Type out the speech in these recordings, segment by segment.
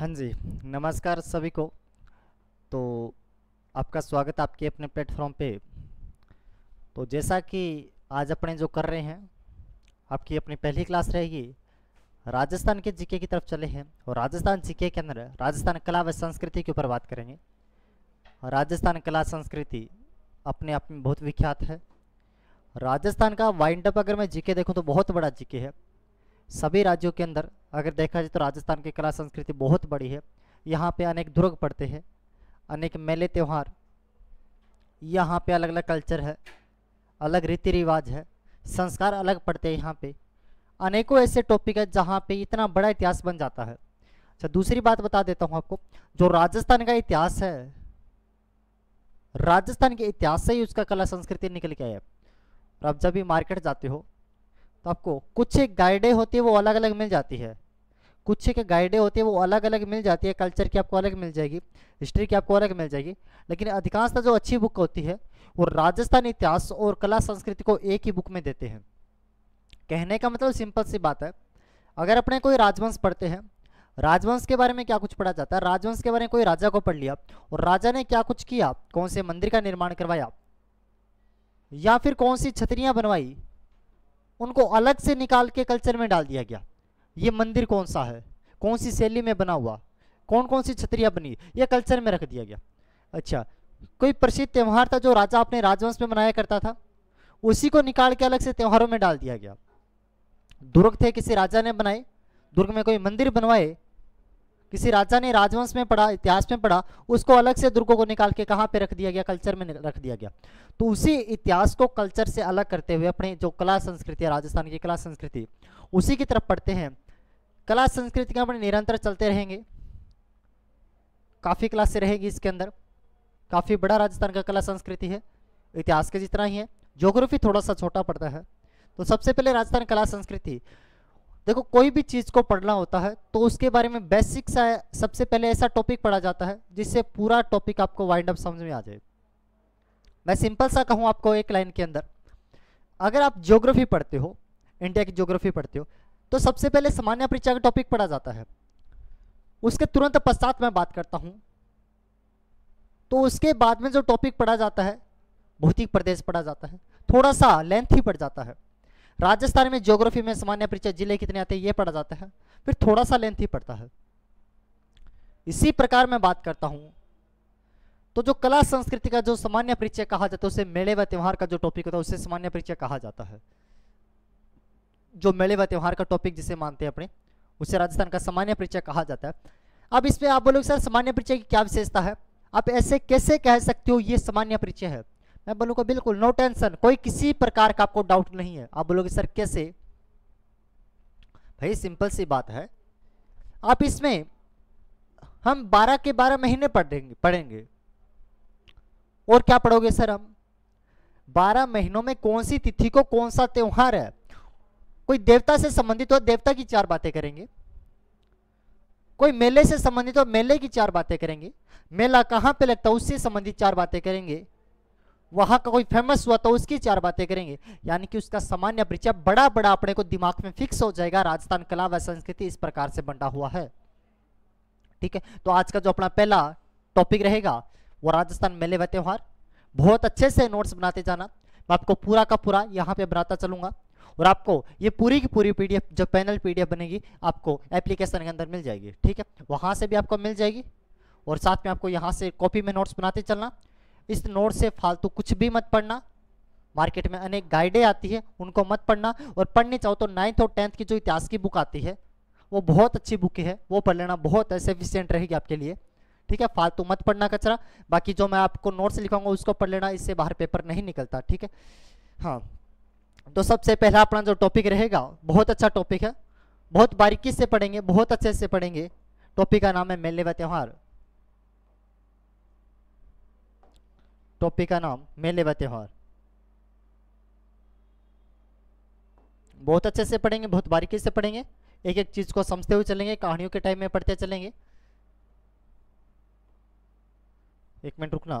हाँ जी नमस्कार सभी को तो आपका स्वागत आपके अपने प्लेटफॉर्म पे तो जैसा कि आज अपने जो कर रहे हैं आपकी अपनी पहली क्लास रहेगी राजस्थान के जीके की तरफ चले हैं और राजस्थान जीके के अंदर राजस्थान कला व संस्कृति के ऊपर बात करेंगे राजस्थान कला संस्कृति अपने आप में बहुत विख्यात है राजस्थान का वाइंड अप अगर मैं जीके देखूँ तो बहुत बड़ा जीके है सभी राज्यों के अंदर अगर देखा जाए तो राजस्थान की कला संस्कृति बहुत बड़ी है यहाँ पे अनेक दुर्ग पड़ते हैं अनेक मेले त्यौहार यहाँ पे अलग अलग कल्चर है अलग रीति रिवाज है संस्कार अलग पड़ते हैं यहाँ पे अनेकों ऐसे टॉपिक है जहाँ पे इतना बड़ा इतिहास बन जाता है अच्छा दूसरी बात बता देता हूँ आपको जो राजस्थान का इतिहास है राजस्थान के इतिहास से ही उसका कला संस्कृति निकल के आया और आप जब भी मार्केट जाते हो तो आपको कुछ एक गाइडें होती है वो अलग अलग मिल जाती है कुछ एक गाइडें होती है वो अलग अलग मिल जाती है कल्चर की आपको अलग मिल जाएगी हिस्ट्री की आपको अलग मिल जाएगी लेकिन अधिकांशतः जो अच्छी बुक होती है वो राजस्थान इतिहास और कला संस्कृति को एक ही बुक में देते हैं कहने का मतलब सिंपल सी बात है अगर अपने कोई राजवंश पढ़ते हैं राजवंश के बारे में क्या कुछ पढ़ा जाता है राजवंश के बारे में कोई राजा को पढ़ लिया और राजा ने क्या कुछ किया कौन से मंदिर का निर्माण करवाया या फिर कौन सी छतरियां बनवाई उनको अलग से निकाल के कल्चर में डाल दिया गया ये मंदिर कौन सा है कौन सी शैली में बना हुआ कौन कौन सी छतरियाँ बनी ये कल्चर में रख दिया गया अच्छा कोई प्रसिद्ध त्यौहार था जो राजा अपने राजवंश में मनाया करता था उसी को निकाल के अलग से त्यौहारों में डाल दिया गया दुर्ग थे किसी राजा ने बनाए दुर्ग में कोई मंदिर बनवाए किसी राजा ने राजवंश में पढ़ा इतिहास में पढ़ा उसको अलग से दुर्गों को निकाल के कहाँ पे रख दिया गया कल्चर में रख दिया गया तो उसी इतिहास को कल्चर से अलग करते हुए अपने जो कला संस्कृति है राजस्थान की कला संस्कृति उसी की तरफ पढ़ते हैं कला संस्कृति का अपने निरंतर चलते रहेंगे काफ़ी क्लासे रहेगी इसके अंदर काफ़ी बड़ा राजस्थान का कला संस्कृति है इतिहास के जितना ही है जोग्राफी थोड़ा सा छोटा पड़ता है तो सबसे पहले राजस्थान कला संस्कृति देखो कोई भी चीज़ को पढ़ना होता है तो उसके बारे में बेसिक सा सबसे पहले ऐसा टॉपिक पढ़ा जाता है जिससे पूरा टॉपिक आपको वाइंड अप समझ में आ जाए मैं सिंपल सा कहूँ आपको एक लाइन के अंदर अगर आप ज्योग्राफी पढ़ते हो इंडिया की ज्योग्राफी पढ़ते हो तो सबसे पहले सामान्य परिचय का टॉपिक पढ़ा जाता है उसके तुरंत पश्चात मैं बात करता हूँ तो उसके बाद में जो टॉपिक पढ़ा जाता है भौतिक प्रदेश पढ़ा जाता है थोड़ा सा लेंथ ही पड़ जाता है राजस्थान में ज्योग्राफी में सामान्य परिचय जिले कितने आते हैं ये पढ़ा जाता है फिर थोड़ा सा लेंथ ही पड़ता है इसी प्रकार मैं बात करता हूँ तो जो कला संस्कृति का जो सामान्य परिचय कहा जाता है उसे मेले व त्यौहार का जो टॉपिक होता है उसे सामान्य परिचय कहा जाता है जो मेले व त्यौहार का टॉपिक जिसे मानते हैं अपने उसे राजस्थान का सामान्य परिचय कहा जाता है अब इसमें आप बोलोगे सर सामान्य परिचय की क्या विशेषता है आप ऐसे कैसे कह सकते हो ये सामान्य परिचय है मैं बोलूँगा बिल्कुल नो टेंशन कोई किसी प्रकार का आपको डाउट नहीं है आप बोलोगे सर कैसे भाई सिंपल सी बात है आप इसमें हम बारह के बारह महीने पढ़ेंगे पढ़ेंगे और क्या पढ़ोगे सर हम बारह महीनों में कौन सी तिथि को कौन सा त्यौहार है कोई देवता से संबंधित हो देवता की चार बातें करेंगे कोई मेले से संबंधित हो मेले की चार बातें करेंगे मेला कहाँ पे लगता है उससे संबंधित चार बातें करेंगे वहां का कोई फेमस हुआ तो उसकी चार बातें करेंगे यानी कि उसका सामान्य परिचय बड़ा बड़ा अपने को दिमाग में फिक्स हो जाएगा राजस्थान कला व संस्कृति इस प्रकार से बंटा हुआ है ठीक है तो आज का जो अपना पहला टॉपिक रहेगा वो राजस्थान मेले व त्यौहार बहुत अच्छे से नोट्स बनाते जाना मैं आपको पूरा का पूरा यहाँ पे बनाता चलूंगा और आपको ये पूरी की पूरी पीडीएफ जो पैनल पीडीएफ बनेगी आपको एप्लीकेशन के अंदर मिल जाएगी ठीक है वहां से भी आपको मिल जाएगी और साथ में आपको यहाँ से कॉपी में नोट्स बनाते चलना इस नोट से फालतू कुछ भी मत पढ़ना मार्केट में अनेक गाइडें आती है उनको मत पढ़ना और पढ़नी चाहो तो नाइन्थ और टेंथ की जो इतिहास की बुक आती है वो बहुत अच्छी बुक है वो पढ़ लेना बहुत सेफिशियंट रहेगी आपके लिए ठीक है फालतू मत पढ़ना कचरा बाकी जो मैं आपको नोट्स लिखाऊंगा उसको पढ़ लेना इससे बाहर पेपर नहीं निकलता ठीक है हाँ तो सबसे पहला अपना जो टॉपिक रहेगा बहुत अच्छा टॉपिक है बहुत बारीकी से पढ़ेंगे बहुत अच्छे से पढ़ेंगे टॉपिक का नाम है मेले व त्यौहार टॉपिक का नाम मेले व त्यौहार बहुत अच्छे से पढ़ेंगे बहुत बारीकी से पढ़ेंगे एक एक चीज़ को समझते हुए चलेंगे कहानियों के टाइम में पढ़ते चलेंगे एक मिनट रुकना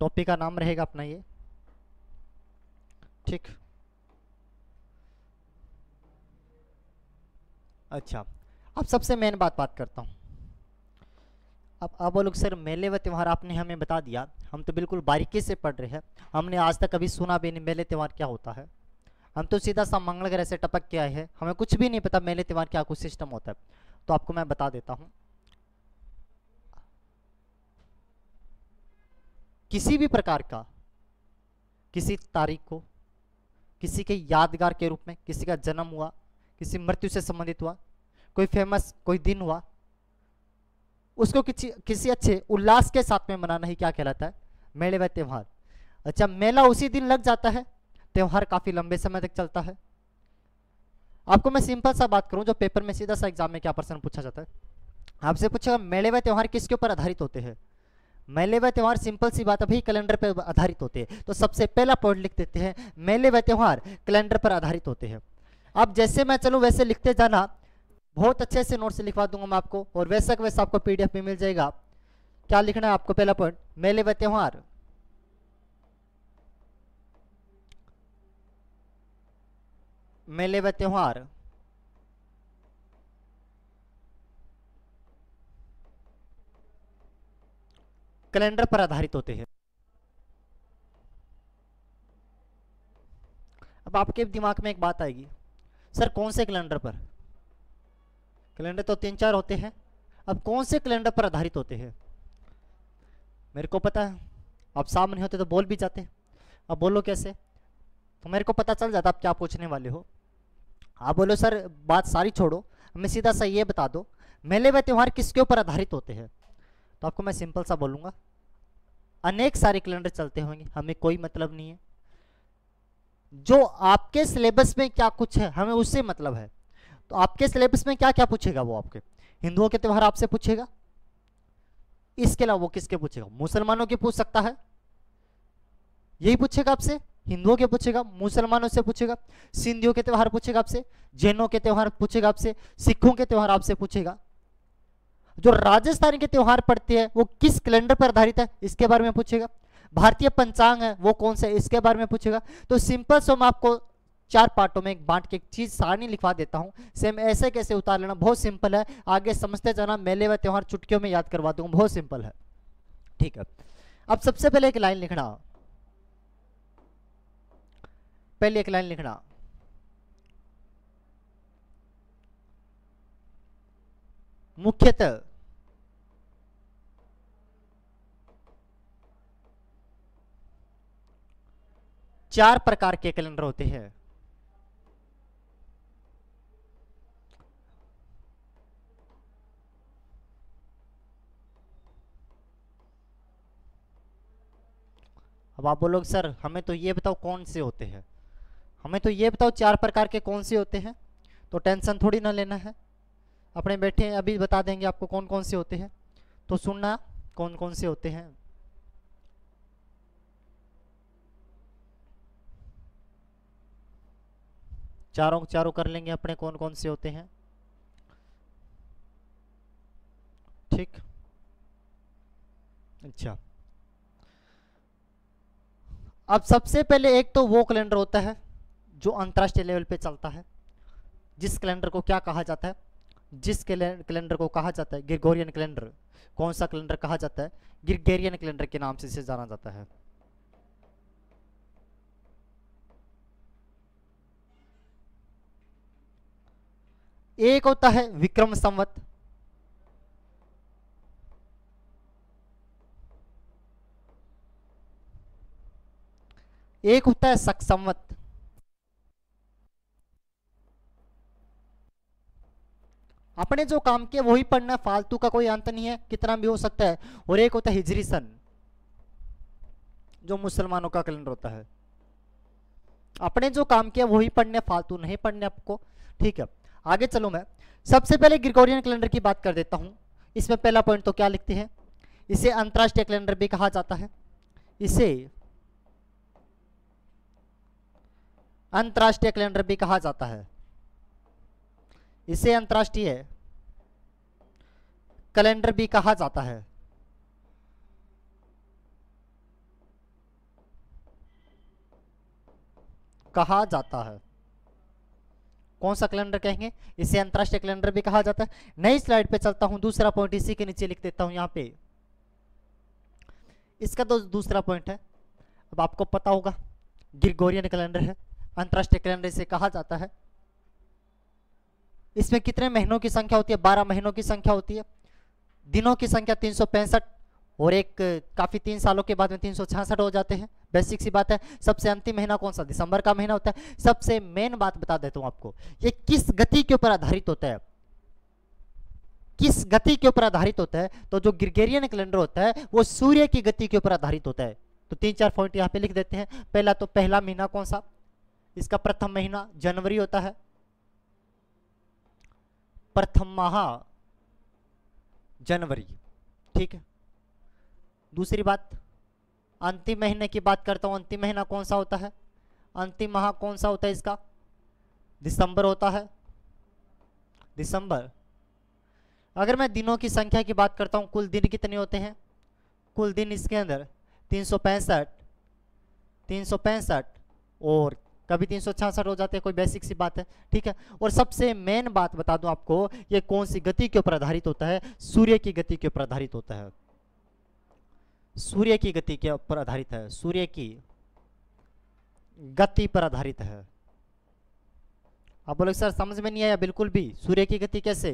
टॉपिक का नाम रहेगा अपना ये ठीक अच्छा अब सबसे मेन बात बात करता हूँ अब आप लोग सर मेले व त्यौहार आपने हमें बता दिया हम तो बिल्कुल बारीकी से पढ़ रहे हैं हमने आज तक कभी सुना भी नहीं मेले त्यौहार क्या होता है हम तो सीधा सा मंगल ग्रह से टपक के आए हैं हमें कुछ भी नहीं पता मेले त्यौहार क्या कुछ सिस्टम होता है तो आपको मैं बता देता हूँ किसी भी प्रकार का किसी तारीख को किसी के यादगार के रूप में किसी का जन्म हुआ किसी मृत्यु से संबंधित हुआ कोई फेमस कोई दिन हुआ उसको किसी किसी अच्छे उल्लास के साथ में मनाना ही क्या कहलाता है मेले व त्यौहार अच्छा मेला उसी दिन लग जाता है त्यौहार काफ़ी लंबे समय तक चलता है आपको मैं सिंपल सा बात करूं जो पेपर में सीधा सा एग्जाम में क्या प्रश्न पूछा जाता है आपसे पूछेगा मेले व त्यौहार किसके ऊपर आधारित होते हैं मेले व त्यौहार सिंपल सी बात अभी कैलेंडर पर आधारित होते हैं तो सबसे पहला पॉइंट लिख देते हैं मेले व त्यौहार कैलेंडर पर आधारित होते हैं अब जैसे मैं चलूँ वैसे लिखते जाना बहुत अच्छे से नोट से लिखवा दूंगा मैं आपको और वैसा का वैसा आपको पीडीएफ में मिल जाएगा क्या लिखना है आपको पहला पॉइंट मेले व त्यौहार मेले व त्यौहार कैलेंडर पर आधारित होते हैं अब आपके दिमाग में एक बात आएगी सर कौन से कैलेंडर पर कैलेंडर तो तीन चार होते हैं अब कौन से कैलेंडर पर आधारित होते हैं मेरे को पता है आप सामने होते तो बोल भी जाते अब बोलो कैसे तो मेरे को पता चल जाता आप क्या पूछने वाले हो आप बोलो सर बात सारी छोड़ो हमें सीधा सा ये बता दो मेले व त्यौहार किसके ऊपर आधारित होते हैं तो आपको मैं सिंपल सा बोलूँगा अनेक सारे कैलेंडर चलते होंगे हमें कोई मतलब नहीं है जो आपके सिलेबस में क्या कुछ है हमें उससे मतलब है तो आपके सिलेबस में क्या क्या पूछेगा वो आपके हिंदुओं के त्यौहार आपसे पूछेगा इसके अलावा वो किसके पूछेगा मुसलमानों के पूछ सकता है यही पूछेगा आपसे हिंदुओं के पूछेगा मुसलमानों से पूछेगा सिंधियों के त्यौहार पूछेगा आपसे जैनों के त्यौहार पूछेगा आपसे सिखों के त्यौहार आपसे पूछेगा जो राजस्थान के त्यौहार पड़ते हैं वो किस कैलेंडर पर आधारित है इसके बारे में पूछेगा भारतीय पंचांग है वो कौन सा इसके बारे में पूछेगा तो सिंपल सो मैं आपको चार पार्टों में एक बांट के एक चीज सारणी लिखवा देता हूँ सेम ऐसे कैसे उतार लेना बहुत सिंपल है आगे समझते जाना मेले व त्यौहार चुटकियों में याद करवा दूंगा बहुत सिंपल है ठीक है अब सबसे पहले एक लाइन लिखना पहले एक लाइन लिखना मुख्यतः चार प्रकार के कैलेंडर होते हैं अब आप बोलोगे सर हमें तो ये बताओ कौन से होते हैं हमें तो ये बताओ चार प्रकार के कौन से होते हैं तो टेंशन थोड़ी ना लेना है अपने बैठे हैं अभी बता देंगे आपको कौन कौन से होते हैं तो सुनना कौन कौन से होते हैं चारों चारों कर लेंगे अपने कौन कौन से होते हैं ठीक अच्छा अब सबसे पहले एक तो वो कैलेंडर होता है जो अंतर्राष्ट्रीय लेवल पे चलता है जिस कैलेंडर को क्या कहा जाता है जिस कैलेंडर को कहा जाता है गिरगोरियन कैलेंडर कौन सा कैलेंडर कहा जाता है गिरगेरियन कैलेंडर के नाम से इसे जाना जाता है एक होता है विक्रम संवत एक होता है सक संवत अपने जो काम किए वही पढ़ना है फालतू का कोई अंत नहीं है कितना भी हो सकता है और एक होता है हिजरी सन जो मुसलमानों का कैलेंडर होता है अपने जो काम किए वही पढ़ने फालतू नहीं पढ़ने आपको ठीक है आगे चलो मैं सबसे पहले ग्रिकोरियन कैलेंडर की बात कर देता हूं इसमें पहला पॉइंट तो क्या लिखते हैं इसे अंतर्राष्ट्रीय कैलेंडर भी कहा जाता है इसे अंतर्राष्ट्रीय कैलेंडर भी कहा जाता है इसे अंतर्राष्ट्रीय कैलेंडर भी कहा जाता है कहा जाता है कौन सा कैलेंडर कहेंगे इसे अंतरराष्ट्रीय कैलेंडर भी कहा जाता है नई स्लाइड पे चलता हूं दूसरा पॉइंट इसी के नीचे लिख देता हूं यहां पे इसका तो दूसरा पॉइंट है अब आपको पता होगा ग्रिगोरियन कैलेंडर है अंतरराष्ट्रीय कैलेंडर इसे कहा जाता है इसमें कितने महीनों की संख्या होती है बारह महीनों की संख्या होती है दिनों की संख्या तीन और एक काफ़ी तीन सालों के बाद में तीन हो जाते हैं बेसिक सी बात है सबसे अंतिम महीना कौन सा दिसंबर का महीना होता है सबसे मेन बात बता देता हूँ आपको ये किस गति के ऊपर आधारित होता है किस गति के ऊपर आधारित होता है तो जो ग्रिगेरियन कैलेंडर होता है वो सूर्य की गति के ऊपर आधारित होता है तो तीन चार पॉइंट यहाँ पे लिख देते हैं पहला तो पहला महीना कौन सा इसका प्रथम महीना जनवरी होता है प्रथम माह जनवरी ठीक है दूसरी बात अंतिम महीने की बात करता हूँ अंतिम महीना कौन सा होता है अंतिम माह कौन सा होता है इसका दिसंबर होता है दिसंबर अगर मैं दिनों की संख्या की बात करता हूँ कुल दिन कितने होते हैं कुल दिन इसके अंदर तीन सौ पैंसठ तीन सौ पैंसठ और कभी तीन हो जाते हैं कोई बेसिक सी बात है ठीक है और सबसे मेन बात बता दूं आपको ये कौन सी गति के ऊपर आधारित होता है सूर्य की गति के ऊपर आधारित होता है सूर्य की गति के ऊपर आधारित है सूर्य की गति पर आधारित है आप बोले सर समझ में नहीं आया बिल्कुल भी सूर्य की गति कैसे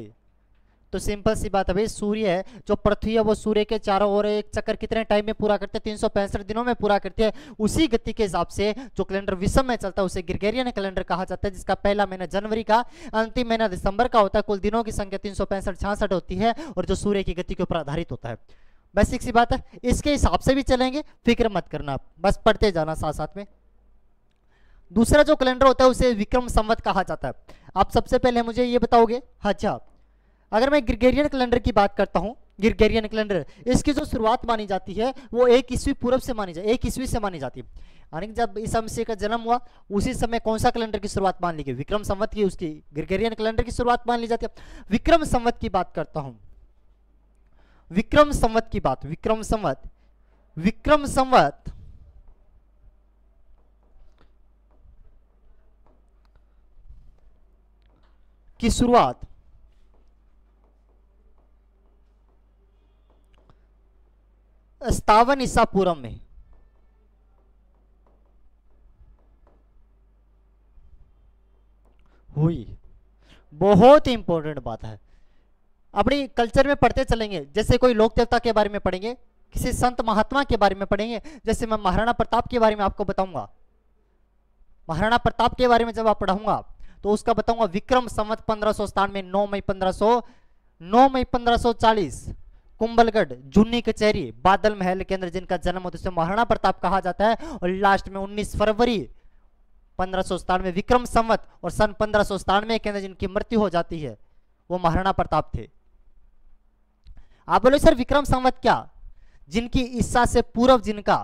तो सिंपल सी बात है भाई सूर्य है जो पृथ्वी है वो सूर्य के चारों ओर एक चक्कर कितने टाइम में पूरा करते हैं तीन दिनों में पूरा करते हैं उसी गति के हिसाब से जो कैलेंडर विषम में चलता है उसे ग्रिगेरियन कैलेंडर कहा जाता है जिसका पहला महीना जनवरी का अंतिम महीना दिसंबर का होता है कुल दिनों की संख्या तीन सौ होती है और जो सूर्य की गति के ऊपर आधारित होता है बस एक सी बात है इसके हिसाब से भी चलेंगे फिक्र मत करना आप बस पढ़ते जाना साथ साथ में दूसरा जो कैलेंडर होता है उसे विक्रम संवत कहा जाता है आप सबसे पहले मुझे ये बताओगे अच्छा अगर मैं ग्रिगेरियन कैलेंडर की बात करता हूँ ग्रिगेरियन कैलेंडर इसकी जो शुरुआत मानी जाती है वो एक ईस्वी पूर्व से मानी जाती है एक ईस्वी से मानी जाती है यानी जब ईसा मसीह का जन्म हुआ उसी समय कौन सा कैलेंडर की शुरुआत मान ली गई विक्रम संवत की उसकी ग्रिगेरियन कैलेंडर की शुरुआत मान ली जाती है विक्रम संवत की बात करता हूँ विक्रम संवत की बात विक्रम संवत विक्रम संवत की शुरुआत सतावन ईसा पूर्व में हुई बहुत ही इंपॉर्टेंट बात है अपनी कल्चर में पढ़ते चलेंगे जैसे कोई लोक देवता के बारे में पढ़ेंगे किसी संत महात्मा के बारे में पढ़ेंगे जैसे मैं महाराणा प्रताप के बारे में आपको बताऊंगा महाराणा प्रताप के बारे में जब आप पढ़ाऊंगा तो उसका बताऊंगा विक्रम संवत पंद्रह सौ में नौ मई पंद्रह सौ नौ मई पंद्रह सौ चालीस कुंभलगढ़ जूनी कचहरी बादल महल के अंदर जिनका जन्म होता है महाराणा प्रताप कहा जाता है और लास्ट में उन्नीस फरवरी पंद्रह में विक्रम संवत और सन पंद्रह में के अंदर जिनकी मृत्यु हो जाती है वो महाराणा प्रताप थे आप बोलो सर विक्रम संवत क्या जिनकी ईस्सा से पूर्व जिनका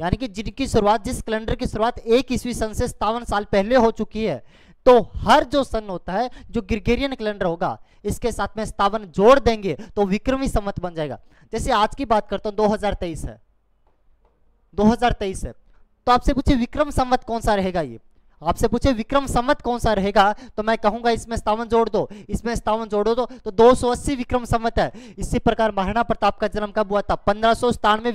यानी कि जिनकी शुरुआत जिस कैलेंडर की शुरुआत एक ईस्वी सन से सत्तावन साल पहले हो चुकी है तो हर जो सन होता है जो ग्रिगेरियन कैलेंडर होगा इसके साथ में स्थावन जोड़ देंगे तो विक्रमी संवत बन जाएगा जैसे आज की बात करता हूं 2023 है 2023 है तो आपसे पूछे विक्रम संवत कौन सा रहेगा ये आपसे पूछे विक्रम संवत कौन सा रहेगा तो मैं कहूंगा इसमें स्तावन जोड़ दो इसमें स्तावन जोड़ो दो तो 280 विक्रम संवत है इसी प्रकार महाराणा प्रताप का जन्म कब हुआ था पंद्रह सौ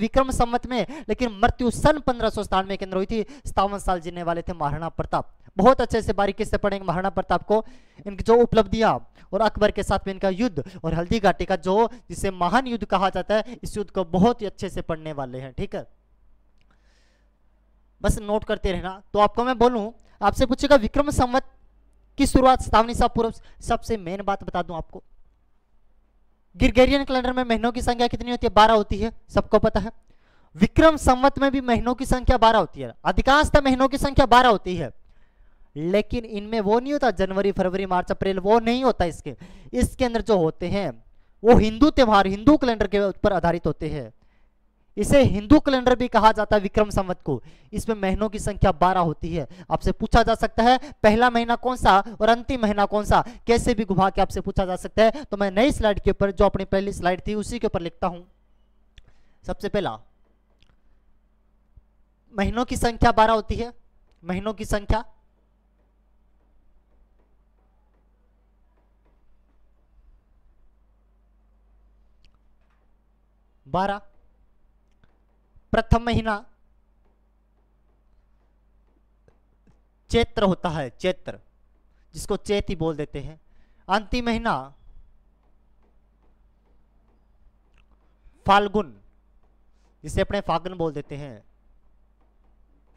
विक्रम संवत में लेकिन मृत्यु सन पंद्रह सौ के अंदर हुई थी स्तावन साल जीने वाले थे महाराणा प्रताप बहुत अच्छे से बारीकी से पढ़ेंगे महाराणा प्रताप को इनकी जो उपलब्धियां और अकबर के साथ में इनका युद्ध और हल्दी घाटी का जो जिसे महान युद्ध कहा जाता है इस युद्ध को बहुत ही अच्छे से पढ़ने वाले हैं ठीक है बस नोट करते रहना तो आपको मैं बोलूं आपसे पूछेगा विक्रम संवत की शुरुआत सतावनी सा पूर्व सबसे मेन बात बता दूं आपको गिरगेरियन कैलेंडर में महीनों की संख्या कितनी होती है बारह होती है सबको पता है विक्रम संवत में भी महीनों की संख्या बारह होती है अधिकांशतः महीनों की संख्या बारह होती है लेकिन इनमें वो नहीं होता जनवरी फरवरी मार्च अप्रैल वो नहीं होता इसके इसके अंदर जो होते हैं वो हिंदू त्यौहार हिंदू कैलेंडर के ऊपर आधारित होते हैं इसे हिंदू कैलेंडर भी कहा जाता है विक्रम संवत को इसमें महीनों की संख्या बारह होती है आपसे पूछा जा सकता है पहला महीना कौन सा और अंतिम महीना कौन सा कैसे भी घुमा के आपसे पूछा जा सकता है तो मैं नई स्लाइड के ऊपर जो अपनी पहली स्लाइड थी उसी के ऊपर लिखता हूं सबसे पहला महीनों की संख्या बारह होती है महीनों की संख्या बारह प्रथम महीना चैत्र होता है चैत्र जिसको ही बोल देते हैं अंतिम महीना फाल्गुन जिसे अपने फागुन बोल देते हैं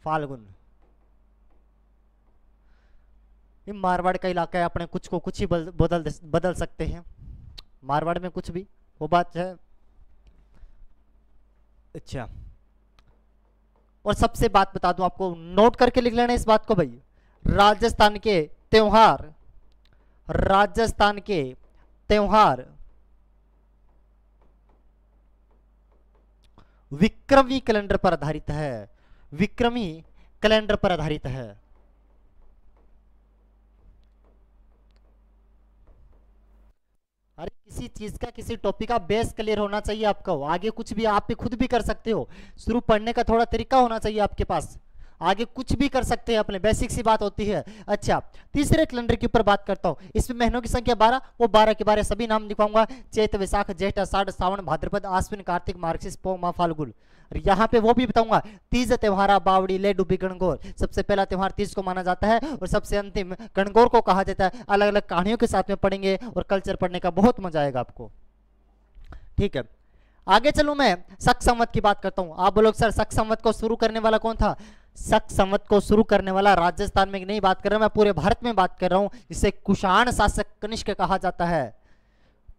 फाल्गुन ये मारवाड़ का इलाका है अपने कुछ को कुछ ही बदल बदल सकते हैं मारवाड़ में कुछ भी वो बात है अच्छा और सबसे बात बता दूं आपको नोट करके लिख लेना इस बात को भाई राजस्थान के त्यौहार राजस्थान के त्यौहार विक्रमी कैलेंडर पर आधारित है विक्रमी कैलेंडर पर आधारित है अरे किसी चीज का किसी टॉपिक का बेस क्लियर होना चाहिए आपको आगे कुछ भी आप खुद भी कर सकते हो शुरू पढ़ने का थोड़ा तरीका होना चाहिए आपके पास आगे कुछ भी कर सकते हैं अपने बेसिक सी बात होती है अच्छा तीसरे कैलेंडर के ऊपर बात करता हूं इसमें महीनों की संख्या बारह वो बारह के बारे सभी नाम लिखाऊंगा चैत वैशाख ज्येष्ठ आषाढ़ सावन भाद्रपद आश्विन कार्तिक मार्क्सिस पो मा फाल्गुन यहाँ पे वो भी बताऊंगा तीज त्योहारा बावड़ी लेडू भी गणगौर सबसे पहला त्यौहार तीज को माना जाता है और सबसे अंतिम गणगौर को कहा जाता है अलग अलग कहानियों के साथ में पढ़ेंगे और कल्चर पढ़ने का बहुत मजा आएगा आपको ठीक है आगे चलू मैं सख संवत की बात करता हूँ आप बोलोग सर सख संवत को शुरू करने वाला कौन था सख संवत को शुरू करने वाला राजस्थान में नहीं बात कर रहा मैं पूरे भारत में बात कर रहा हूं जिसे कुषाण शासक कनिष्क कहा जाता है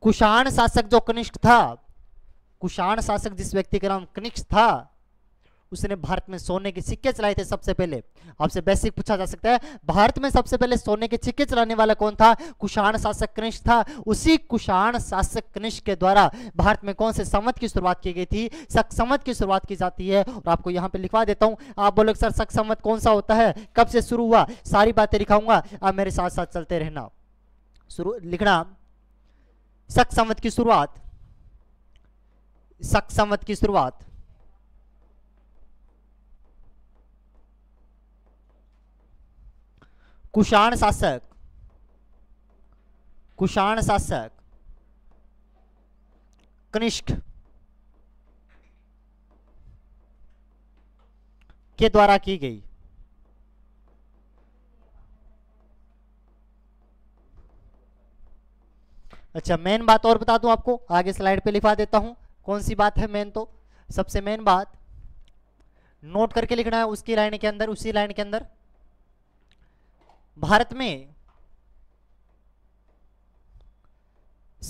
कुषाण शासक जो कनिष्क था कुषाण शासक जिस व्यक्ति का नाम कनिष्क था उसने भारत में सोने के सिक्के चलाए थे सबसे पहले आपसे बेसिक पूछा जा सकता है भारत में सबसे पहले सोने के सिक्के चलाने वाला कौन था कुषाण शासक कनिष्क था उसी कुषाण शासक कनिष्क के द्वारा भारत में कौन से संवत की शुरुआत की गई थी सक संवत की शुरुआत की जाती है और आपको यहां पे लिखवा देता हूं आप बोलो सर सक संवत कौन सा होता है कब से शुरू हुआ सारी बातें लिखाऊंगा आप मेरे साथ साथ चलते रहना शुरू लिखना सक संवत की शुरुआत शक संवत की शुरुआत कुषाण शासक कुषाण शासक कनिष्ठ के द्वारा की गई अच्छा मेन बात और बता दूं आपको आगे स्लाइड पे लिखा देता हूं कौन सी बात है मेन तो सबसे मेन बात नोट करके लिखना है उसकी लाइन के अंदर उसी लाइन के अंदर भारत में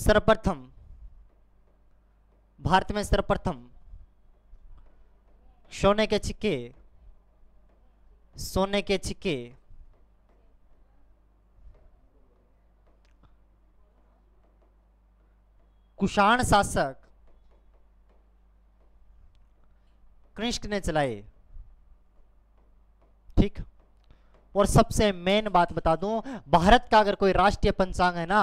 सर्वप्रथम भारत में सर्वप्रथम सोने के छिक्के सोने के छिक्के कुषाण शासक कृष्ण ने चलाए ठीक और सबसे मेन बात बता दूं भारत का अगर कोई राष्ट्रीय पंचांग है ना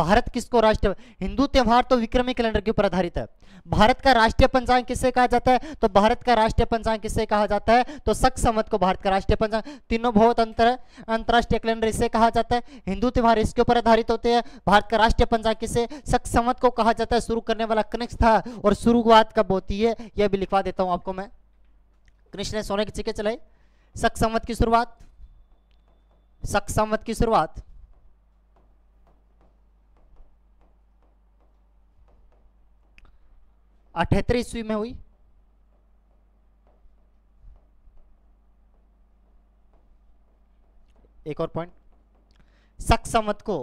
भारत किसको राष्ट्रीय हिंदू त्यौहार तो विक्रमी कैलेंडर के ऊपर आधारित है भारत का राष्ट्रीय पंचांग किससे कहा जाता है तो भारत का राष्ट्रीय पंचांग किससे कहा जाता है तो सख संवत को भारत का राष्ट्रीय पंचांग तीनों बहुत अंतर है अंतर्राष्ट्रीय कैलेंडर इसे कहा जाता है हिंदू त्यौहार इसके ऊपर आधारित होते हैं भारत का राष्ट्रीय पंचांग किसे सख संवत को कहा जाता है शुरू करने वाला कनिष्ठ था और शुरुआत कब होती है यह भी लिखवा देता हूं आपको मैं कृष्ण ने सोने के चीखे चलाई सख संवत की शुरुआत शक संवत की शुरुआत अठहत्तर ईस्वी में हुई एक और पॉइंट शक संवत को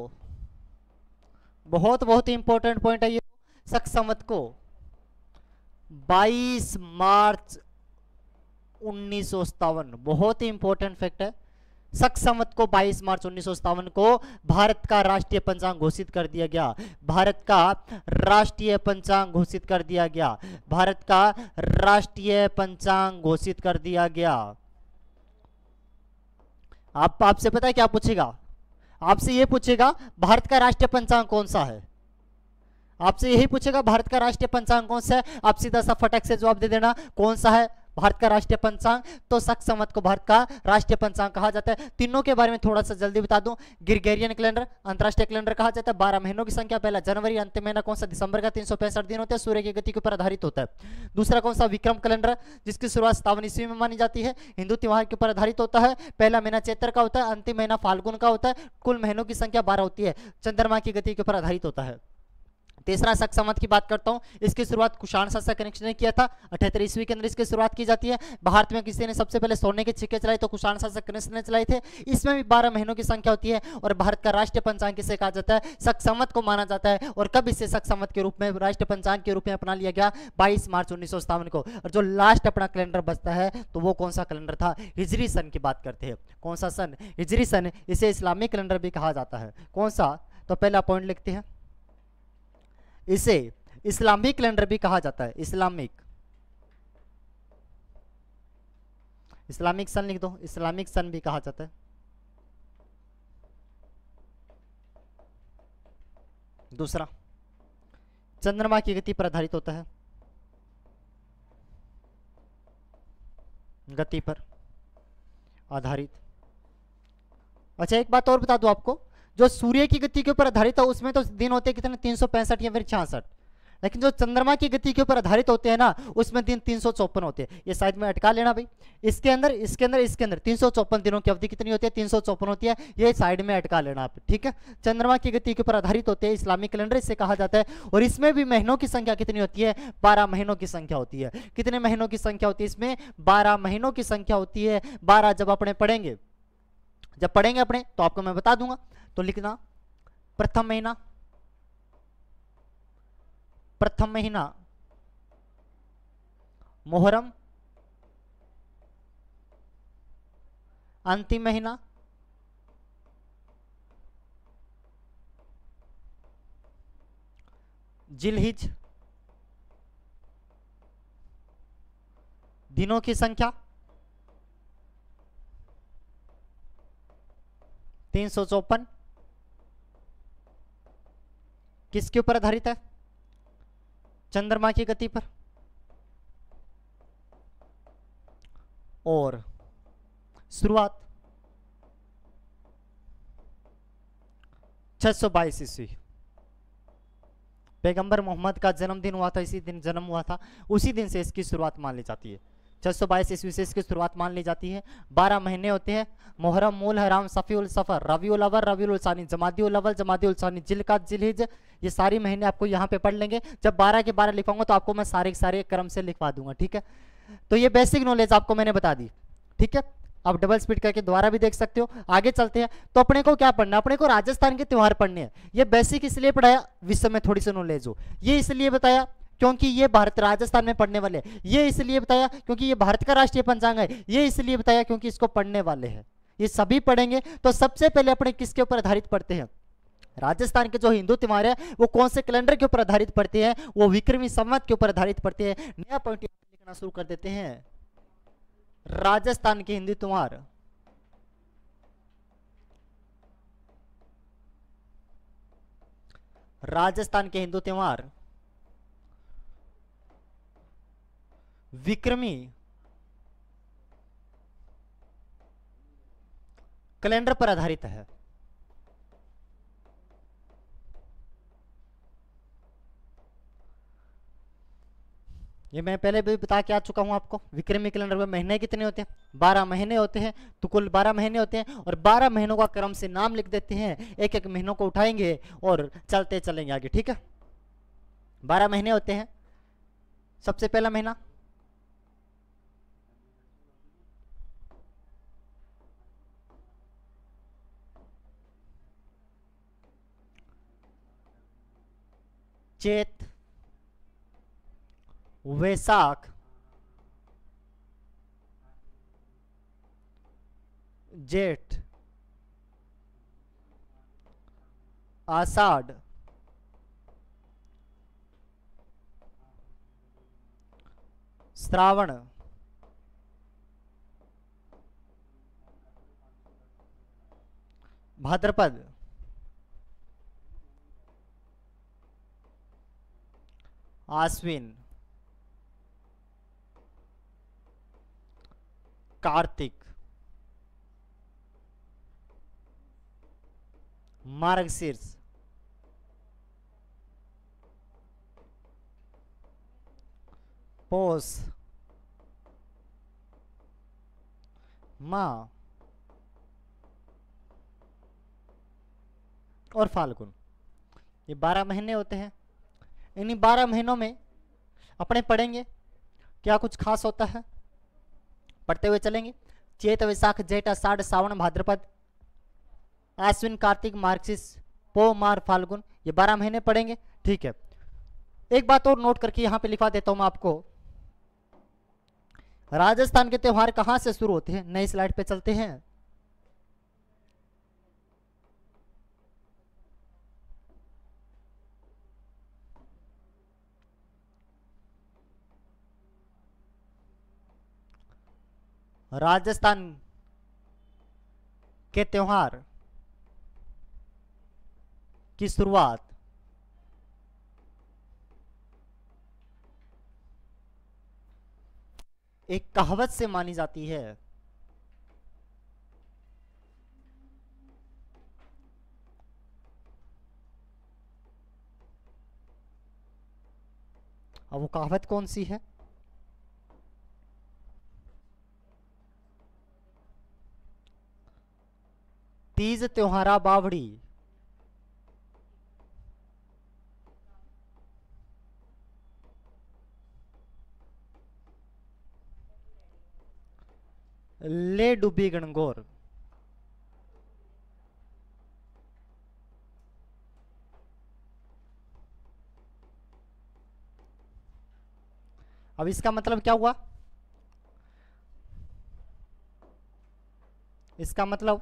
बहुत बहुत इंपॉर्टेंट पॉइंट है ये शक संवत को 22 मार्च उन्नीस बहुत ही इंपॉर्टेंट फैक्ट है सख संवत को 22 मार्च उन्नीस को भारत का राष्ट्रीय पंचांग घोषित कर दिया गया भारत का राष्ट्रीय पंचांग घोषित कर दिया गया भारत का राष्ट्रीय पंचांग घोषित कर दिया गया आप आपसे पता है क्या पूछेगा आपसे यह पूछेगा भारत का राष्ट्रीय पंचांग कौन सा है आपसे यही पूछेगा भारत का राष्ट्रीय पंचांग कौन सा है आप सीधा सा फटक से जवाब दे देना कौन सा है भारत का राष्ट्रीय पंचांग तो सख्त संवत को भारत का राष्ट्रीय पंचांग कहा जाता है तीनों के बारे में थोड़ा सा जल्दी बता दूं गिरियन कैलेंडर अंतर्राष्ट्रीय कैलेंडर कहा जाता है बारह महीनों की संख्या पहला जनवरी अंतिम महीना कौन सा दिसंबर का तीन दिन होता है सूर्य की गति के ऊपर आधारित होता है दूसरा कौन सा विक्रम कैलेंडर जिसकी शुरुआत सतावन ईस्वी में मानी जाती है हिंदू त्यौहार के ऊपर आधारित होता है पहला महीना चैत्र का होता है अंतिम महीना फाल्गुन का होता है कुल महीनों की संख्या बारह होती है चंद्रमा की गति के ऊपर आधारित होता है तीसरा शक संवत की बात करता हूँ इसकी शुरुआत कुषाण शासक कनेक्शन ने किया था अठहत्तर ईस्वी के अंदर इसकी शुरुआत की जाती है भारत में किसी ने सबसे पहले सोने के छिक्के चलाए तो कुषाण शासक कनेक्शन ने चलाए थे इसमें भी बारह महीनों की संख्या होती है और भारत का राष्ट्रीय पंचांग किसे कहा जाता है शक संवत को माना जाता है और कब इसे शक संवत के रूप में राष्ट्रीय पंचांग के रूप में अपना लिया गया बाईस मार्च उन्नीस को और जो लास्ट अपना कैलेंडर बचता है तो वो कौन सा कैलेंडर था हिजरी सन की बात करते हैं कौन सा सन हिजरी सन इसे इस्लामिक कैलेंडर भी कहा जाता है कौन सा तो पहला पॉइंट लिखते हैं इसे इस्लामिक कैलेंडर भी कहा जाता है इस्लामिक इस्लामिक सन लिख दो इस्लामिक सन भी कहा जाता है दूसरा चंद्रमा की गति पर आधारित होता है गति पर आधारित अच्छा एक बात और बता दूं आपको जो सूर्य की गति के ऊपर आधारित है उसमें तो दिन होते कितने तीन या फिर छियासठ लेकिन जो चंद्रमा की गति के ऊपर आधारित होते हैं ना उसमें दिन तीन होते हैं ये साइड में अटका लेना भाई इसके अंदर इसके अंदर इसके अंदर तीन दिनों की अवधि कितनी होती है तीन होती है ये साइड में अटका लेना आप ठीक है चंद्रमा की गति के ऊपर आधारित होते हैं इस्लामिक कैलेंडर इसे कहा जाता है और इसमें भी महीनों की संख्या कितनी होती है बारह महीनों की संख्या होती है कितने महीनों की संख्या होती है इसमें बारह महीनों की संख्या होती है बारह जब अपने पढ़ेंगे जब पढ़ेंगे अपने तो आपको मैं बता दूंगा तो लिखना प्रथम महीना प्रथम महीना मोहरम अंतिम महीना जिलहिज दिनों की संख्या तीन सौ चौपन किसके ऊपर आधारित है चंद्रमा की गति पर और शुरुआत 622 ईस्वी पैगंबर मोहम्मद का जन्मदिन हुआ था इसी दिन जन्म हुआ था उसी दिन से इसकी शुरुआत मान ली जाती है छः सौ बाईस की शुरुआत मान ली जाती है बारह महीने होते हैं मोहरम मूल हराम सफ़ी उल सफ़र रवि उल अवर रवि उलसानी जमादी उल अवल जमादी उलसानी का जिलहिज ये सारी महीने आपको यहाँ पे पढ़ लेंगे जब बारह के बारह लिखवाऊंगा तो आपको मैं सारे के सारे क्रम से लिखवा दूंगा ठीक है तो ये बेसिक नॉलेज आपको मैंने बता दी ठीक है आप डबल स्पीड करके द्वारा भी देख सकते हो आगे चलते हैं तो अपने को क्या पढ़ना अपने को राजस्थान के त्यौहार पढ़ने हैं ये बेसिक इसलिए पढ़ाया विश्व में थोड़ी सी नॉलेज हो ये इसलिए बताया क्योंकि ये भारत राजस्थान में पढ़ने वाले हैं ये इसलिए बताया क्योंकि ये भारत का राष्ट्रीय पंचांग है ये इसलिए बताया क्योंकि इसको पढ़ने वाले हैं ये सभी पढ़ेंगे तो सबसे पहले अपने किसके ऊपर आधारित पढ़ते हैं राजस्थान के जो हिंदू त्यौहार है वो कौन से कैलेंडर के ऊपर आधारित पड़ते हैं वो विक्रमी संवत के ऊपर आधारित पढ़ते हैं नया पॉइंट लिखना शुरू कर देते हैं राजस्थान के हिंदू त्यौहार राजस्थान के हिंदू त्यौहार विक्रमी कैलेंडर पर आधारित है ये मैं पहले भी बता के आ चुका हूं आपको विक्रमी कैलेंडर में महीने कितने होते हैं बारह महीने होते हैं तो कुल बारह महीने होते हैं और बारह महीनों का क्रम से नाम लिख देते हैं एक एक महीनों को उठाएंगे और चलते चलेंगे आगे ठीक है बारह महीने होते हैं सबसे पहला महीना चेत वैसाख जेठ आषाढ़ श्रावण भाद्रपद आश्विन कार्तिक मार्गशीर्ष पोष मां और फाल्गुन ये बारह महीने होते हैं इन्हीं बारह महीनों में अपने पढ़ेंगे क्या कुछ खास होता है पढ़ते हुए चलेंगे चेत वैशाख जेठ आषाढ़ सावन भाद्रपद आश्विन कार्तिक मार्क्सिस पो मार फाल्गुन ये बारह महीने पढ़ेंगे ठीक है एक बात और नोट करके यहाँ पे लिखा देता हूँ मैं आपको राजस्थान के त्यौहार कहाँ से शुरू होते हैं नई स्लाइड पे चलते हैं राजस्थान के त्यौहार की शुरुआत एक कहावत से मानी जाती है अब वो कहावत कौन सी है तीज त्योहारा बावड़ी ले डूबी गणगौर अब इसका मतलब क्या हुआ इसका मतलब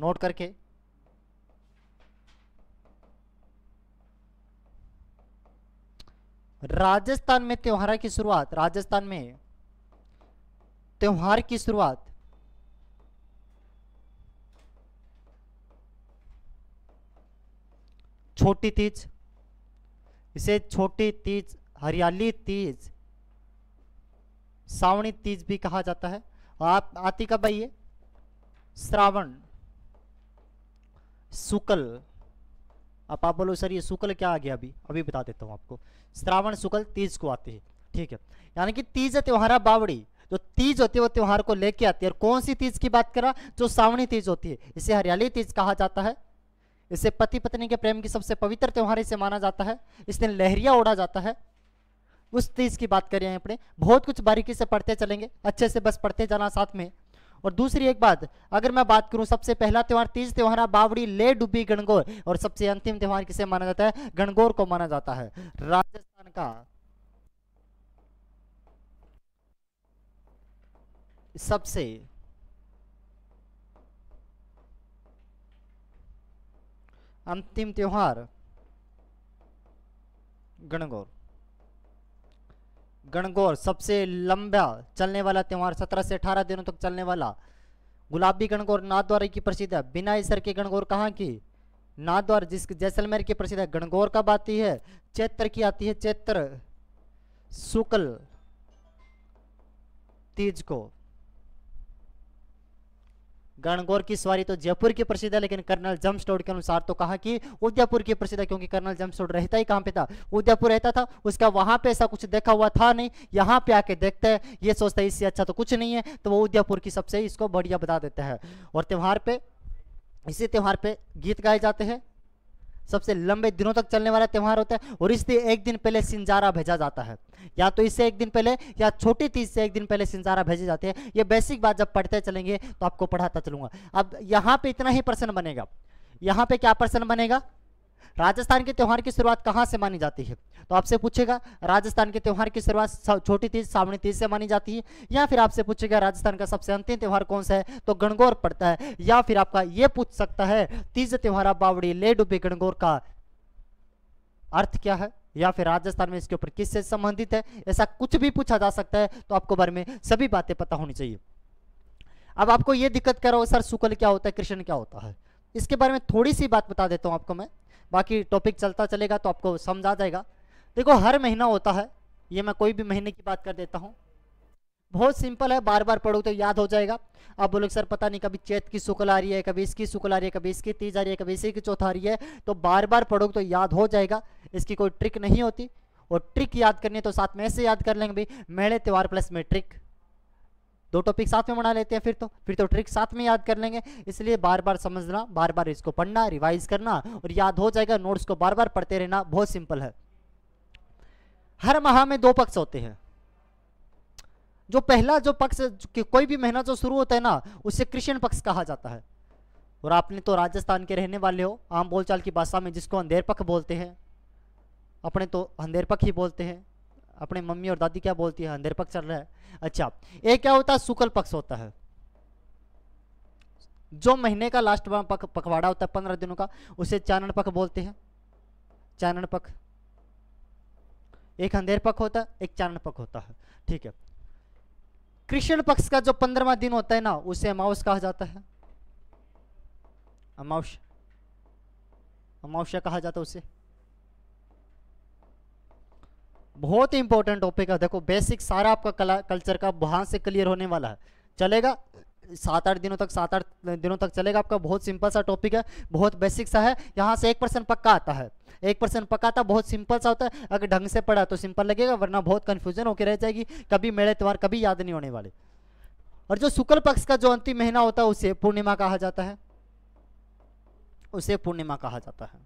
नोट करके राजस्थान में त्योहार की शुरुआत राजस्थान में त्योहार की शुरुआत छोटी तीज इसे छोटी तीज हरियाली तीज सावणी तीज भी कहा जाता है आप आती कब आइए श्रावण शुक्ल अब आप बोलो सर ये शुक्ल क्या आ गया अभी अभी बता देता हूँ आपको श्रावण शुक्ल तीज को आते हैं ठीक है यानी कि तीज त्योहारा बावड़ी जो तीज होती है वो त्योहार को लेके आती है और कौन सी तीज की बात करा जो श्रावणी तीज होती है इसे हरियाली तीज कहा जाता है इसे पति पत्नी के प्रेम की सबसे पवित्र त्यौहार इसे माना जाता है इस दिन लहरिया ओढ़ा जाता है उस तीज की बात करें अपने बहुत कुछ बारीकी से पढ़ते चलेंगे अच्छे से बस पढ़ते जाना साथ में और दूसरी एक बात अगर मैं बात करूं सबसे पहला त्यौहार तीज त्यौहार है बावड़ी ले डुबी गणगौर और सबसे अंतिम त्यौहार किसे माना जाता है गणगौर को माना जाता है राजस्थान का सबसे अंतिम त्यौहार गणगौर गणगौर सबसे लंबा चलने वाला त्यौहार सत्रह से अठारह दिनों तक चलने वाला गुलाबी गणगौर नाथद्वारा की प्रसिद्ध है बिना सर के गणगौर कहाँ की नाथद्वार जिस जैसलमेर की प्रसिद्ध है गणगौर कब आती है चैत्र की आती है चैत्र शुक्ल तीज को गणगौर की सवारी तो जयपुर की प्रसिद्ध है लेकिन कर्नल जमस्टोड के अनुसार तो कहा कि उदयपुर की प्रसिद्ध है क्योंकि कर्नल जमस्टोड रहता ही कहाँ पे था उदयपुर रहता था उसका वहां पे ऐसा कुछ देखा हुआ था नहीं यहाँ पे आके देखते हैं ये सोचते है इससे अच्छा तो कुछ नहीं है तो वो उदयपुर की सबसे इसको बढ़िया बता देते हैं और त्यौहार पे इसी त्यौहार पे गीत गाए जाते हैं सबसे लंबे दिनों तक चलने वाला त्यौहार होता है और इससे एक दिन पहले सिंजारा भेजा जाता है या तो इससे एक दिन पहले या छोटी तीज से एक दिन पहले सिंजारा भेजे जाते हैं ये बेसिक बात जब पढ़ते चलेंगे तो आपको पढ़ाता चलूंगा अब यहाँ पे इतना ही प्रश्न बनेगा यहाँ पे क्या प्रश्न बनेगा राजस्थान के त्यौहार की शुरुआत कहाँ से मानी जाती है तो आपसे पूछेगा राजस्थान के त्यौहार की शुरुआत छोटी तीज सावणी तीज से मानी जाती है या फिर आपसे पूछेगा राजस्थान का सबसे अंतिम त्यौहार कौन सा है तो गणगौर पड़ता है या फिर आपका ये पूछ सकता है तीज त्यौहार बावड़ी ले डुबे गणगौर का अर्थ क्या है या फिर राजस्थान में इसके ऊपर किससे संबंधित है ऐसा कुछ भी पूछा जा सकता है तो आपको बारे में सभी बातें पता होनी चाहिए अब आपको ये दिक्कत रहा हो सर शुक्ल क्या होता है कृष्ण क्या होता है इसके बारे में थोड़ी सी बात बता देता हूँ आपको मैं बाकी टॉपिक चलता चलेगा तो आपको समझा जाएगा देखो हर महीना होता है ये मैं कोई भी महीने की बात कर देता हूँ बहुत सिंपल है बार बार पढ़ो तो याद हो जाएगा आप बोलोगे सर पता नहीं कभी चैत की शुक्ल आ रही है कभी इसकी शुक्ल आ रही है कभी इसकी तीज आ रही है कभी इसी की चौथा आ रही है तो बार बार पढ़ोगे तो याद हो जाएगा इसकी कोई ट्रिक नहीं होती और ट्रिक याद करनी है तो साथ में ऐसे याद कर लेंगे भाई मेड़े त्यौहार प्लस में ट्रिक दो टॉपिक साथ में बना लेते हैं फिर तो फिर तो ट्रिक साथ में याद कर लेंगे इसलिए बार बार समझना बार बार इसको पढ़ना रिवाइज करना और याद हो जाएगा नोट्स को बार बार पढ़ते रहना बहुत सिंपल है हर माह में दो पक्ष होते हैं जो पहला जो पक्ष कोई भी महीना जो शुरू होता है ना उसे कृष्ण पक्ष कहा जाता है और आपने तो राजस्थान के रहने वाले हो आम बोलचाल की भाषा में जिसको अंधेर पक्ष बोलते हैं अपने तो अंधेर पक्ष ही बोलते हैं अपने मम्मी और दादी क्या बोलती है अंधेर पक्ष चल रहा है अच्छा ये क्या होता है शुक्ल पक्ष होता है जो महीने का लास्ट पक, पखवाड़ा होता है पंद्रह दिनों का उसे चानन पख बोलते हैं चानन पख एक अंधेर पख होता है एक चानन पख होता है ठीक है कृष्ण पक्ष का जो पंद्रहवा दिन होता है ना उसे अमावस कहा जाता है अमावस अमावस्या कहा जाता है उसे बहुत ही इंपॉर्टेंट टॉपिक है देखो बेसिक सारा आपका कला कल्चर का वहाँ से क्लियर होने वाला है चलेगा सात आठ दिनों तक सात आठ दिनों तक चलेगा आपका बहुत सिंपल सा टॉपिक है बहुत बेसिक सा है यहाँ से एक परसेंट पक्का आता है एक परसेंट पक्का आता बहुत सिंपल सा होता है अगर ढंग से पढ़ा तो सिंपल लगेगा वरना बहुत कन्फ्यूजन होकर रह जाएगी कभी मेरे त्यौहार कभी याद नहीं होने वाले और जो शुक्ल पक्ष का जो अंतिम महीना होता है उसे पूर्णिमा कहा जाता है उसे पूर्णिमा कहा जाता है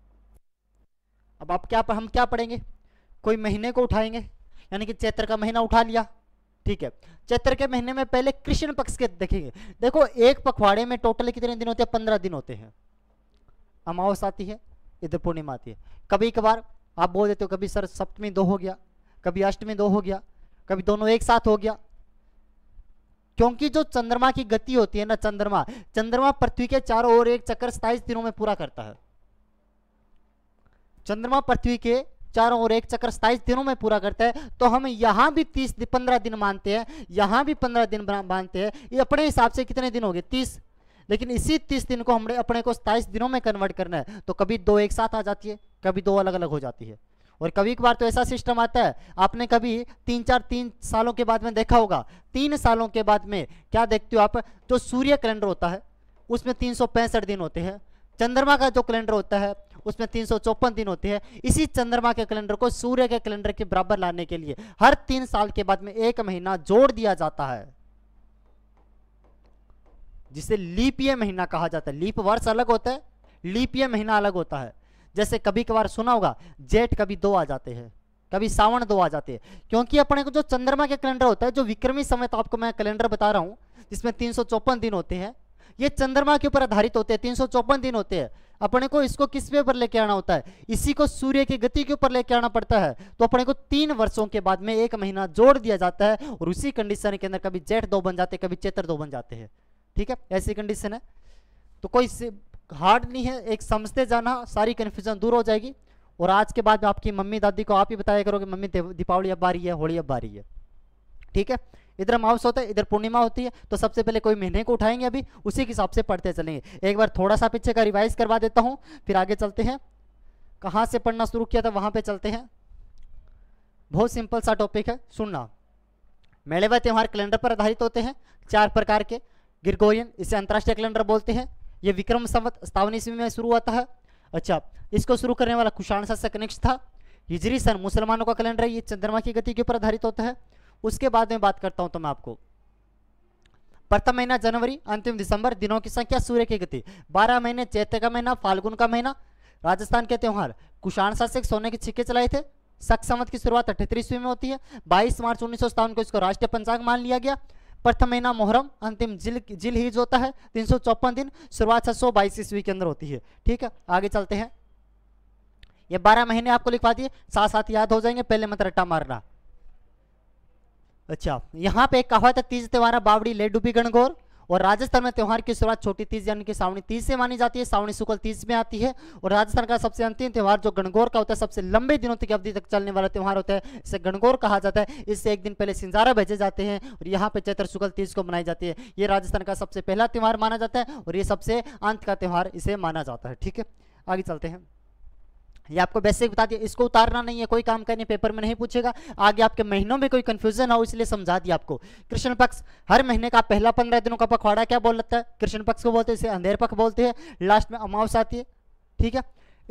अब आप क्या हम क्या पढ़ेंगे कोई महीने को उठाएंगे यानी कि चैत्र का महीना उठा लिया ठीक है चैत्र के महीने में पहले कृष्ण पक्ष के देखेंगे देखो एक पखवाड़े में टोटल कितने दिन होते हैं पंद्रह दिन होते हैं अमावस आती है इधर पूर्णिमा आती है कभी कभार आप बोल देते हो कभी सर सप्तमी दो हो गया कभी अष्टमी दो हो गया कभी दोनों एक साथ हो गया क्योंकि जो चंद्रमा की गति होती है ना चंद्रमा चंद्रमा पृथ्वी के चारों ओर एक चक्कर सताइस दिनों में पूरा करता है चंद्रमा पृथ्वी के चारों ओर एक चक्र सताइस दिनों में पूरा करता है तो हम यहाँ भी तीस पंद्रह दिन मानते हैं यहाँ भी पंद्रह दिन मानते हैं ये अपने हिसाब से कितने दिन हो गए तीस लेकिन इसी तीस दिन को हमने अपने को सताइस दिनों में कन्वर्ट करना है तो कभी दो एक साथ आ जाती है कभी दो अलग अलग हो जाती है और कभी एक बार तो ऐसा सिस्टम आता है आपने कभी तीन चार तीन सालों के बाद में देखा होगा तीन सालों के बाद में क्या देखते हो आप जो सूर्य कैलेंडर होता है उसमें तीन दिन होते हैं चंद्रमा का जो कैलेंडर होता है उसमें तीन दिन होते हैं इसी चंद्रमा के कैलेंडर को सूर्य के कैलेंडर के बराबर लाने के लिए हर तीन साल के बाद में एक महीना जोड़ दिया जाता है जिसे लीपीय महीना कहा जाता है लीप वर्ष अलग होता है लीपीय महीना अलग होता है जैसे कभी कभार सुना होगा जेठ कभी दो आ जाते हैं कभी सावन दो आ जाते हैं क्योंकि अपने को जो चंद्रमा के कैलेंडर होता है जो विक्रमी समय तो आपको मैं कैलेंडर बता रहा हूं जिसमें तीन दिन होते हैं ये चंद्रमा के ऊपर आधारित होते हैं तीन दिन होते हैं अपने को इसको किस पे ऊपर लेके आना होता है इसी को सूर्य की गति के ऊपर लेके आना पड़ता है तो अपने को तीन वर्षों के बाद में एक महीना जोड़ दिया जाता है और उसी कंडीशन के अंदर कभी जेठ दो बन जाते हैं कभी चेतर दो बन जाते हैं ठीक है ऐसी कंडीशन है तो कोई हार्ड नहीं है एक समझते जाना सारी कन्फ्यूजन दूर हो जाएगी और आज के बाद आपकी मम्मी दादी को आप ही बताया करो कि मम्मी दीपावली अब बारी है होली अब बारी है ठीक है इधर अमावस होता है इधर पूर्णिमा होती है तो सबसे पहले कोई महीने को उठाएंगे अभी उसी के हिसाब से पढ़ते चलेंगे एक बार थोड़ा सा पीछे का रिवाइज करवा देता हूँ फिर आगे चलते हैं कहाँ से पढ़ना शुरू किया था वहाँ पर चलते हैं बहुत सिंपल सा टॉपिक है सुनना मेले व त्यौहार कैलेंडर पर आधारित होते हैं चार प्रकार के ग्रिगोरियन इसे अंतर्राष्ट्रीय कैलेंडर बोलते हैं ये विक्रम संवत सतावन ईस्वी में शुरू होता है अच्छा इसको शुरू करने वाला कुशाण शासक नेक्स्ट था हिजरी सन मुसलमानों का कैलेंडर है ये चंद्रमा की गति के ऊपर आधारित होता है उसके बाद में बात करता हूं तो मैं आपको प्रथम महीना जनवरी अंतिम दिसंबर दिनों की संख्या सूर्य की गति बारह महीने चैत्य का महीना फाल्गुन का महीना राजस्थान के त्यौहार कुशाण शासक सोने के छिक्के चलाए थे सख संवत की शुरुआत अठहत्तर ईस्वी में होती है बाईस मार्च उन्नीस को इसको राष्ट्रीय पंचांग मान लिया गया प्रथम महीना मोहरम अंतिम जिल जिल हिज होता है तीन दिन शुरुआत छह छः ईस्वी के अंदर होती है ठीक है आगे चलते हैं ये बारह महीने आपको लिखवा दिए साथ साथ याद हो जाएंगे पहले मत रट्टा मारना अच्छा यहाँ पे कहा था तीज त्यौहार बावड़ी ले डुबी गणगौर और राजस्थान में त्यौहार की शुरुआत छोटी तीज यानी कि सावनी तीज से मानी जाती है सावनी शुक्ल तीज में आती है और राजस्थान का सबसे अंतिम त्यौहार जो गणगौर का होता है सबसे लंबे दिनों तक अवधि तक चलने वाला त्यौहार होता है इसे गणगौर कहा जाता है इससे एक दिन पहले सिंजारा भेजे जाते हैं और यहाँ पे चैत्र शुक्ल तीज को मनाई जाती है ये राजस्थान का सबसे पहला त्यौहार माना जाता है और ये सबसे अंत का त्यौहार इसे माना जाता है ठीक है आगे चलते हैं ये आपको ही बता दिया इसको उतारना नहीं है कोई काम करने पेपर में नहीं पूछेगा आगे आपके महीनों में कोई कंफ्यूजन हो इसलिए समझा दिया आपको कृष्ण पक्ष हर महीने का पहला पंद्रह दिनों का पखवाड़ा क्या बोल लगता है कृष्ण पक्ष को बोलते हैं इसे अंधेर पक्ष बोलते हैं लास्ट में अमावस आती है ठीक है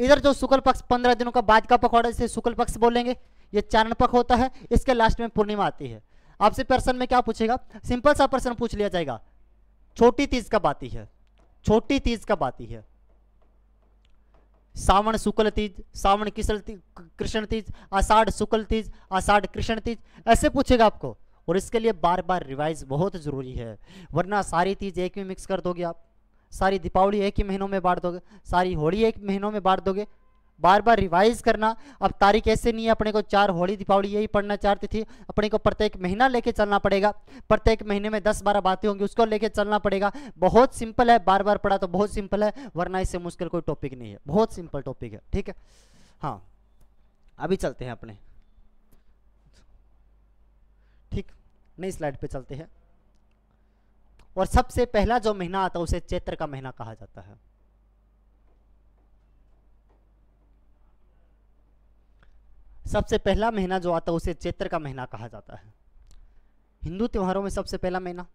इधर जो शुक्ल पक्ष पंद्रह दिनों का बाद का पखवाड़ा जिसे शुक्ल पक्ष बोलेंगे ये चारण पक्ष होता है इसके लास्ट में पूर्णिमा आती है आपसे प्रश्न में क्या पूछेगा सिंपल सा प्रश्न पूछ लिया जाएगा छोटी तीज कब आती है छोटी तीज कब आती है सावण शुक्ल तीज सावण किसल कृष्ण तीज आषाढ़ शुक्ल तीज आषाढ़ कृष्ण तीज ऐसे पूछेगा आपको और इसके लिए बार बार रिवाइज बहुत ज़रूरी है वरना सारी तीज एक ही मिक्स कर दोगे आप सारी दीपावली एक ही महीनों में बांट दोगे सारी होली एक महीनों में बांट दोगे बार बार रिवाइज करना अब तारीख ऐसे नहीं है अपने को चार होली दीपावली यही पढ़ना चाहती थी अपने को प्रत्येक महीना लेके चलना पड़ेगा प्रत्येक महीने में दस बारह बातें होंगी उसको लेके चलना पड़ेगा बहुत सिंपल है बार बार पढ़ा तो बहुत सिंपल है वरना इससे मुश्किल कोई टॉपिक नहीं है बहुत सिंपल टॉपिक है ठीक है हाँ अभी चलते हैं अपने ठीक नई स्लाइड पे चलते हैं और सबसे पहला जो महीना आता है उसे चैत्र का महीना कहा जाता है सबसे पहला महीना जो आता है उसे चैत्र का महीना कहा जाता है हिंदू त्योहारों में सबसे पहला महीना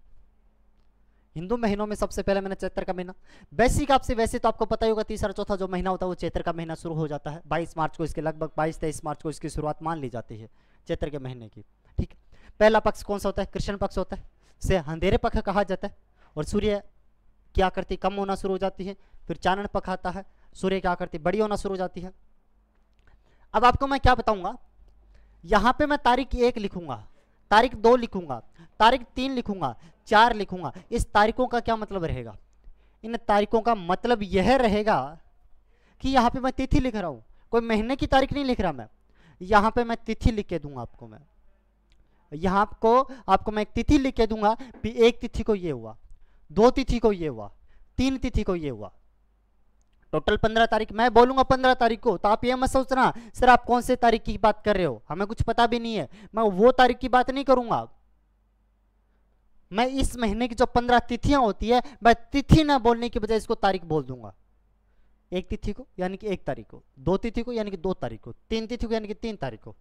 हिंदू महीनों में सबसे पहला महीना चैत्र का महीना बेसिक आपसे वैसे तो आपको पता ही होगा तीसरा चौथा जो महीना होता है वो चैत्र का महीना शुरू हो जाता है बाईस मार्च को इसके लगभग बाईस तेईस मार्च को इसकी शुरुआत मान ली जाती है चैत्र के महीने की ठीक पहला पक्ष कौन सा होता है कृष्ण पक्ष होता है इसे अंधेरे पक्ष कहा जाता है और सूर्य की आकृति कम होना शुरू हो जाती है फिर चारण पक्ष आता है सूर्य की आकृति बड़ी होना शुरू हो जाती है अब आपको मैं क्या बताऊंगा यहाँ पे मैं तारीख एक लिखूंगा तारीख दो लिखूंगा तारीख तीन लिखूंगा चार लिखूंगा इस तारीखों का क्या मतलब रहेगा इन तारीखों का मतलब यह रहेगा कि यहाँ पे मैं तिथि लिख रहा हूँ कोई महीने की तारीख नहीं लिख रहा मैं यहाँ पे मैं तिथि लिख के दूंगा आपको मैं यहाँ को आपको मैं एक तिथि लिख के दूंगा कि एक तिथि को ये हुआ दो तिथि को ये हुआ तीन तिथि को ये हुआ टोटल तो पंद्रह तारीख मैं बोलूंगा पंद्रह तारीख को तो आप ये मत सोचना सर आप कौन से तारीख की बात कर रहे हो हमें कुछ पता भी नहीं है मैं वो तारीख की बात नहीं करूंगा मैं इस महीने की जो पंद्रह तिथियां होती है मैं तिथि ना बोलने की बजाय इसको तारीख बोल दूंगा एक तिथि को यानी कि एक तारीख को दो तिथि को यानी कि दो तारीख को तीन तिथि को यानी कि तीन तारीख को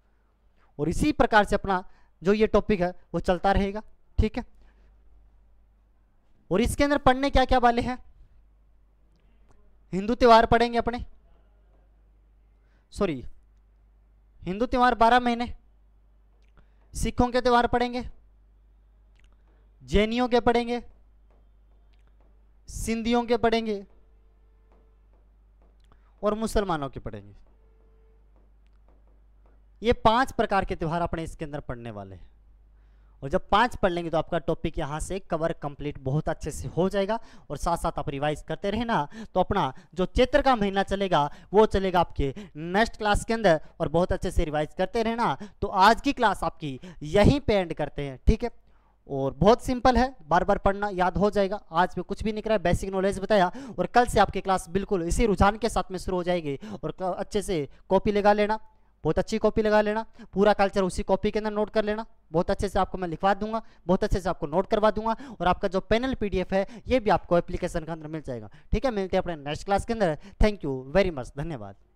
और इसी प्रकार से अपना जो ये टॉपिक है वो चलता रहेगा ठीक है और इसके अंदर पढ़ने क्या क्या वाले हैं हिंदू त्यौहार पढ़ेंगे अपने सॉरी हिंदू त्यौहार बारह महीने सिखों के त्यौहार पढ़ेंगे जैनियों के पढ़ेंगे सिंधियों के पढ़ेंगे और मुसलमानों के पढ़ेंगे ये पांच प्रकार के त्यौहार अपने इसके अंदर पढ़ने वाले हैं और जब पाँच पढ़ लेंगे तो आपका टॉपिक यहाँ से कवर कंप्लीट बहुत अच्छे से हो जाएगा और साथ साथ आप रिवाइज करते रहना तो अपना जो चैत्र का महीना चलेगा वो चलेगा आपके नेक्स्ट क्लास के अंदर और बहुत अच्छे से रिवाइज करते रहना तो आज की क्लास आपकी यहीं पे एंड करते हैं ठीक है और बहुत सिंपल है बार बार पढ़ना याद हो जाएगा आज में कुछ भी नहीं कराया बेसिक नॉलेज बताया और कल से आपकी क्लास बिल्कुल इसी रुझान के साथ में शुरू हो जाएगी और अच्छे से कॉपी लगा लेना बहुत अच्छी कॉपी लगा लेना पूरा कल्चर उसी कॉपी के अंदर नोट कर लेना बहुत अच्छे से आपको मैं लिखवा दूंगा बहुत अच्छे से आपको नोट करवा दूंगा और आपका जो पैनल पीडीएफ है ये भी आपको एप्लीकेशन के अंदर मिल जाएगा ठीक है मिलते हैं अपने नेक्स्ट क्लास के अंदर थैंक यू वेरी मच धन्यवाद